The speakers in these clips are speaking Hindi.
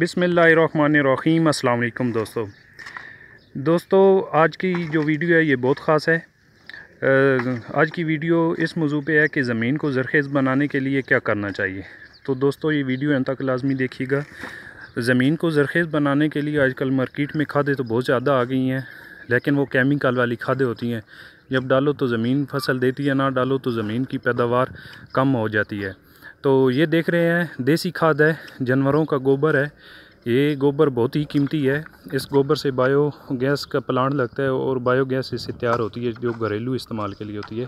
बिसमीम अलकुम दोस्तों दोस्तों आज की जो वीडियो है ये बहुत ख़ास है आज की वीडियो इस मौजू पे है कि ज़मीन को ज़रखेज़ बनाने के लिए क्या करना चाहिए तो दोस्तों ये वीडियो अंत तक लाजमी देखिएगा ज़मीन को ज़रखेज़ बनाने के लिए आजकल मार्केट में खादें तो बहुत ज़्यादा आ गई हैं लेकिन वो केमिकल वाली खादें होती हैं जब डालो तो ज़मीन फसल देती है ना डालो तो ज़मीन की पैदावार कम हो जाती है तो ये देख रहे हैं देसी खाद है जानवरों का गोबर है ये गोबर बहुत ही कीमती है इस गोबर से बायो गैस का प्लांट लगता है और बायो गैस इससे तैयार होती है जो घरेलू इस्तेमाल के लिए होती है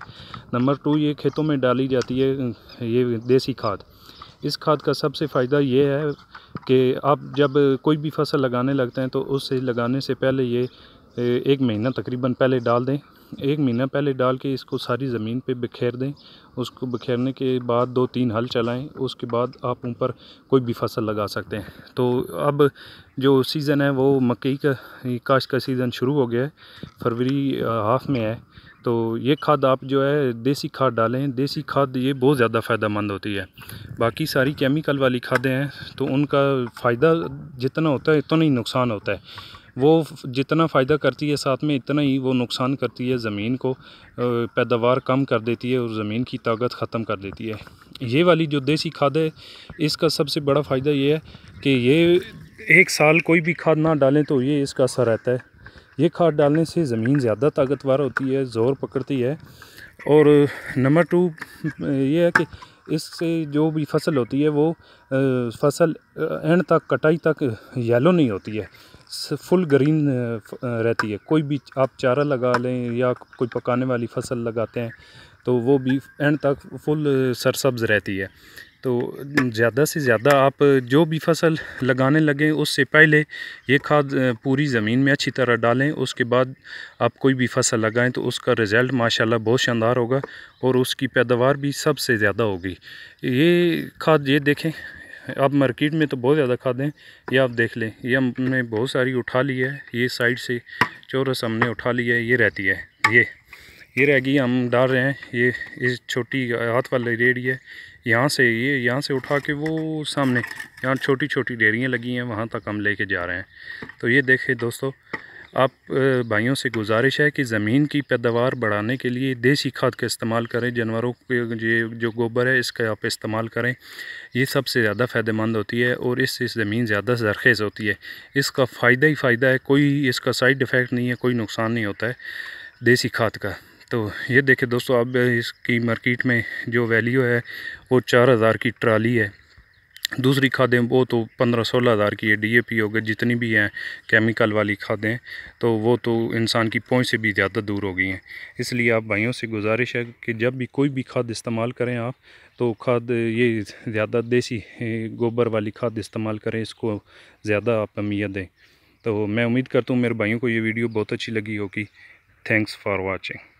नंबर टू ये खेतों में डाली जाती है ये देसी खाद इस खाद का सबसे फ़ायदा ये है कि आप जब कोई भी फसल लगाने लगते हैं तो उससे लगाने से पहले ये एक महीना तकरीबन पहले डाल दें एक महीना पहले डाल के इसको सारी ज़मीन पे बिखेर दें उसको बिखेरने के बाद दो तीन हल चलाएं उसके बाद आप ऊपर कोई भी फसल लगा सकते हैं तो अब जो सीज़न है वो मकई का काश का सीज़न शुरू हो गया है फरवरी हाफ में है तो ये खाद आप जो है देसी खाद डालें देसी खाद ये बहुत ज़्यादा फ़ायदा मंद होती है बाकी सारी केमिकल वाली खादें हैं तो उनका फ़ायदा जितना होता है उतना ही नुकसान होता है वो जितना फ़ायदा करती है साथ में इतना ही वो नुकसान करती है ज़मीन को पैदावार कम कर देती है और ज़मीन की ताकत ख़त्म कर देती है ये वाली जो देसी खाद है इसका सबसे बड़ा फ़ायदा ये है कि ये एक साल कोई भी खाद ना डालें तो ये इसका असर रहता है ये खाद डालने से ज़मीन ज़्यादा ताकतवर होती है ज़ोर पकड़ती है और नंबर टू ये है कि इससे जो भी फसल होती है वो फसल एंड तक कटाई तक येलो नहीं होती है फुल ग्रीन रहती है कोई भी आप चारा लगा लें या कोई पकाने वाली फसल लगाते हैं तो वो भी एंड तक फुल सरसब्ज़ रहती है तो ज़्यादा से ज़्यादा आप जो भी फसल लगाने लगें उससे पहले ये खाद पूरी ज़मीन में अच्छी तरह डालें उसके बाद आप कोई भी फसल लगाएं तो उसका रिज़ल्ट माशाल्लाह बहुत शानदार होगा और उसकी पैदावार भी सबसे ज़्यादा होगी ये खाद ये देखें आप मार्केट में तो बहुत ज़्यादा खा हैं ये आप देख लें ये हमने बहुत सारी उठा ली है ये साइड से चौरस हमने उठा लिया है ये रहती है ये ये रह गई हम डाल रहे हैं ये इस छोटी हाथ वाली रेडी है यहाँ से ये यहाँ से उठा के वो सामने यहाँ छोटी छोटी डेरियाँ लगी हैं वहाँ तक हम ले जा रहे हैं तो ये देखें दोस्तों आप भाइयों से गुजारिश है कि ज़मीन की पैदावार बढ़ाने के लिए देसी खाद का इस्तेमाल करें जानवरों के ये जो गोबर है इसका आप इस्तेमाल करें ये सबसे ज़्यादा फ़ायदेमंद होती है और इससे ज़मीन ज़्यादा जरखेज़ होती है इसका फ़ायदा ही फ़ायदा है कोई इसका साइड इफ़ेक्ट नहीं है कोई नुकसान नहीं होता है देसी खाद का तो ये देखें दोस्तों अब इसकी मार्केट में जो वैल्यू है वो चार हज़ार की ट्राली है दूसरी खादें वो तो पंद्रह सोलह हज़ार की है डीएपी हो गए जितनी भी हैं केमिकल वाली खादें तो वो तो इंसान की पहुँच से भी ज़्यादा दूर हो गई हैं इसलिए आप भाइयों से गुजारिश है कि जब भी कोई भी खाद इस्तेमाल करें आप तो खाद ये ज़्यादा देसी गोबर वाली खाद इस्तेमाल करें इसको ज़्यादा आप अहमियत दें तो मैं उम्मीद करता हूँ मेरे भाइयों को ये वीडियो बहुत अच्छी लगी होगी थैंक्स फॉर वॉचिंग